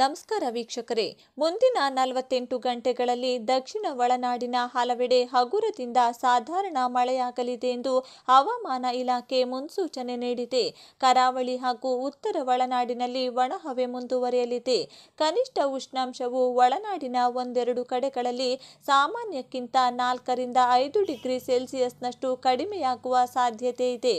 ನಮಸ್ಕಾರ ವೀಕ್ಷಕರೇ ಮುಂದಿನ ನಲವತ್ತೆಂಟು ಗಂಟೆಗಳಲ್ಲಿ ದಕ್ಷಿಣ ಒಳನಾಡಿನ ಹಲವೆಡೆ ಹಗುರದಿಂದ ಸಾಧಾರಣ ಮಳೆಯಾಗಲಿದೆ ಎಂದು ಹವಾಮಾನ ಇಲಾಖೆ ಮುನ್ಸೂಚನೆ ನೀಡಿದೆ ಕರಾವಳಿ ಹಾಗೂ ಉತ್ತರ ಒಳನಾಡಿನಲ್ಲಿ ಒಣಹವೆ ಮುಂದುವರಿಯಲಿದೆ ಕನಿಷ್ಠ ಉಷ್ಣಾಂಶವು ಒಳನಾಡಿನ ಒಂದೆರಡು ಕಡೆಗಳಲ್ಲಿ ಸಾಮಾನ್ಯಕ್ಕಿಂತ ನಾಲ್ಕರಿಂದ ಐದು ಡಿಗ್ರಿ ಸೆಲ್ಸಿಯಸ್ನಷ್ಟು ಕಡಿಮೆಯಾಗುವ ಸಾಧ್ಯತೆ ಇದೆ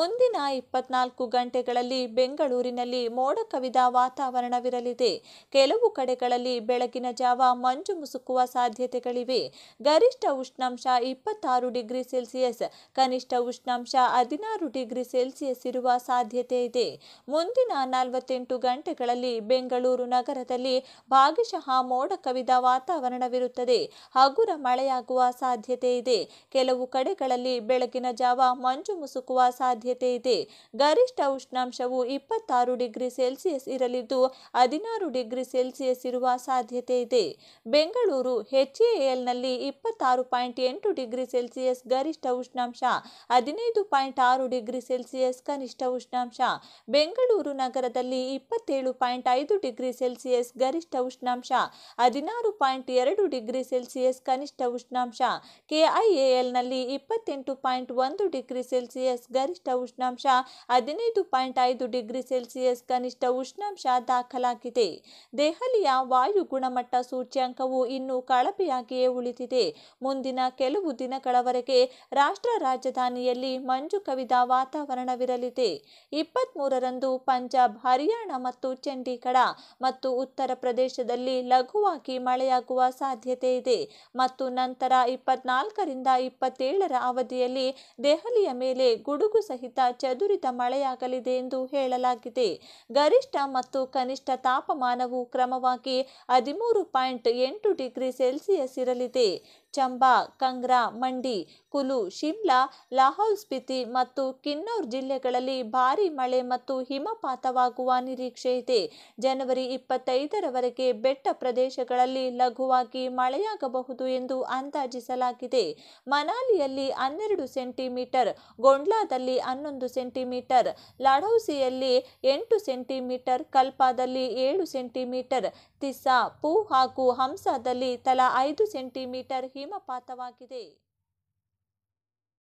ಮುಂದಿನ ಇಪ್ಪತ್ನಾಲ್ಕು ಗಂಟೆಗಳಲ್ಲಿ ಬೆಂಗಳೂರಿನಲ್ಲಿ ಮೋಡ ಕವಿದ ವಾತಾವರಣವಿರಲಿದೆ ಕೆಲವು ಕಡೆಗಳಲ್ಲಿ ಬೆಳಗಿನ ಜಾವ ಮಂಜು ಮುಸುಕುವ ಸಾಧ್ಯತೆಗಳಿವೆ ಗರಿಷ್ಠ ಉಷ್ಣಾಂಶ ಇಪ್ಪತ್ತಾರು ಡಿಗ್ರಿ ಸೆಲ್ಸಿಯಸ್ ಕನಿಷ್ಠ ಉಷ್ಣಾಂಶ ಹದಿನಾರು ಡಿಗ್ರಿ ಸೆಲ್ಸಿಯಸ್ ಇರುವ ಸಾಧ್ಯತೆ ಇದೆ ಮುಂದಿನ ನಲವತ್ತೆಂಟು ಗಂಟೆಗಳಲ್ಲಿ ಬೆಂಗಳೂರು ನಗರದಲ್ಲಿ ಭಾಗಶಃ ಮೋಡ ಕವಿದ ವಾತಾವರಣವಿರುತ್ತದೆ ಹಗುರ ಮಳೆಯಾಗುವ ಸಾಧ್ಯತೆ ಇದೆ ಕೆಲವು ಕಡೆಗಳಲ್ಲಿ ಬೆಳಗಿನ ಜಾವ ಮಂಜು ಮುಸುಕುವ ಸಾಧ್ಯತೆ ಇದೆ ಗರಿಷ್ಠ ಉಷ್ಣಾಂಶವು ಇಪ್ಪತ್ತಾರು ಡಿಗ್ರಿ ಸೆಲ್ಸಿಯಸ್ ಇರಲಿದ್ದು ಹದಿನಾರು ಡಿಗ್ರಿ ಸೆಲ್ಸಿಯಸ್ ಇರುವ ಸಾಧ್ಯತೆ ಇದೆ ಬೆಂಗಳೂರು ಎಚ್ಎಎಲ್ನಲ್ಲಿ ಇಪ್ಪತ್ತಾರು ಪಾಯಿಂಟ್ ಎಂಟು ಡಿಗ್ರಿ ಸೆಲ್ಸಿಯಸ್ ಗರಿಷ್ಠ ಉಷ್ಣಾಂಶ ಹದಿನೈದು ಪಾಯಿಂಟ್ ಆರು ಡಿಗ್ರಿ ಸೆಲ್ಸಿಯಸ್ ಕನಿಷ್ಠ ಉಷ್ಣಾಂಶ ಬೆಂಗಳೂರು ನಗರದಲ್ಲಿ ಇಪ್ಪತ್ತೇಳು ಪಾಯಿಂಟ್ ಐದು ಡಿಗ್ರಿ ಸೆಲ್ಸಿಯಸ್ ಗರಿಷ್ಠ ಉಷ್ಣಾಂಶ ಹದಿನಾರು ಪಾಯಿಂಟ್ ಎರಡು ಡಿಗ್ರಿ ಸೆಲ್ಸಿಯಸ್ ಕನಿಷ್ಠ ಉಷ್ಣಾಂಶ ಕೆಐಎಎಲ್ನಲ್ಲಿ ಇಪ್ಪತ್ತೆಂಟು ಪಾಯಿಂಟ್ ಒಂದು ಡಿಗ್ರಿ ಸೆಲ್ಸಿಯಸ್ ಗರಿಷ್ಠ ಉಷ್ಣಾಂಶ ಹದಿನೈದು ಪಾಯಿಂಟ್ ಐದು ಡಿಗ್ರಿ ಸೆಲ್ಸಿಯಸ್ ಕನಿಷ್ಠ ಉಷ್ಣಾಂಶ ದಾಖಲಾಗಿದೆ ದೆಹಲಿಯ ವಾಯು ಗುಣಮಟ್ಟ ಸೂಚ್ಯಾಂಕವು ಇನ್ನೂ ಕಳಪೆಯಾಗಿಯೇ ಉಳಿದಿದೆ ಮುಂದಿನ ಕೆಲವು ದಿನಗಳವರೆಗೆ ರಾಷ್ಟ್ರ ರಾಜಧಾನಿಯಲ್ಲಿ ಮಂಜು ಕವಿದ ವಾತಾವರಣವಿರಲಿದೆ ಮೂರರಂದು ಪಂಜಾಬ್ ಹರಿಯಾಣ ಮತ್ತು ಚಂಡೀಗಢ ಮತ್ತು ಉತ್ತರ ಪ್ರದೇಶದಲ್ಲಿ ಲಘುವಾಗಿ ಮಳೆಯಾಗುವ ಸಾಧ್ಯತೆ ಇದೆ ಮತ್ತು ನಂತರ ಇಪ್ಪತ್ನಾಲ್ಕರಿಂದ ಇಪ್ಪತ್ತೇಳರ ಅವಧಿಯಲ್ಲಿ ದೆಹಲಿಯ ಮೇಲೆ ಗುಡುಗು ಸಹಿತ ಚದುರಿದ ಮಳೆಯಾಗಲಿದೆ ಎಂದು ಹೇಳಲಾಗಿದೆ ಗರಿಷ್ಠ ಮತ್ತು ಕನಿಷ್ಠ ತಾಪಮಾನ ತಾಪಮಾನವು ಕ್ರಮವಾಗಿ ಹದಿಮೂರು ಪಾಯಿಂಟ್ ಎಂಟು ಡಿಗ್ರಿ ಸೆಲ್ಸಿಯಸ್ ಇರಲಿದೆ ಚಂಬಾ ಕಂಗ್ರಾ ಮಂಡಿ ಕುಲು ಶಿಮ್ಲಾ ಲಾಹೌಲ್ ಸ್ಪಿತಿ ಮತ್ತು ಕಿನ್ನೌರ್ ಜಿಲ್ಲೆಗಳಲ್ಲಿ ಭಾರೀ ಮಳೆ ಮತ್ತು ಹಿಮಪಾತವಾಗುವ ನಿರೀಕ್ಷೆ ಇದೆ ಜನವರಿ ಇಪ್ಪತ್ತೈದರವರೆಗೆ ಬೆಟ್ಟ ಪ್ರದೇಶಗಳಲ್ಲಿ ಲಘುವಾಗಿ ಮಳೆಯಾಗಬಹುದು ಎಂದು ಅಂದಾಜಿಸಲಾಗಿದೆ ಮನಾಲಿಯಲ್ಲಿ ಹನ್ನೆರಡು ಸೆಂಟಿಮೀಟರ್ ಗೊಂಡ್ಲಾದಲ್ಲಿ ಹನ್ನೊಂದು ಸೆಂಟಿಮೀಟರ್ ಲಡೌಸಿಯಲ್ಲಿ ಎಂಟು ಸೆಂಟಿಮೀಟರ್ ಕಲ್ಪಾದಲ್ಲಿ ಏಳು ಸೆಂಟಿಮೀಟರ್ ತಿಸ್ಸಾ ಪೂ ಹಾಗೂ ಹಂಸಾದಲ್ಲಿ ತಲಾ ಐದು ಸೆಂಟಿಮೀಟರ್ ಹಿಮಪಾತವಾಗಿದೆ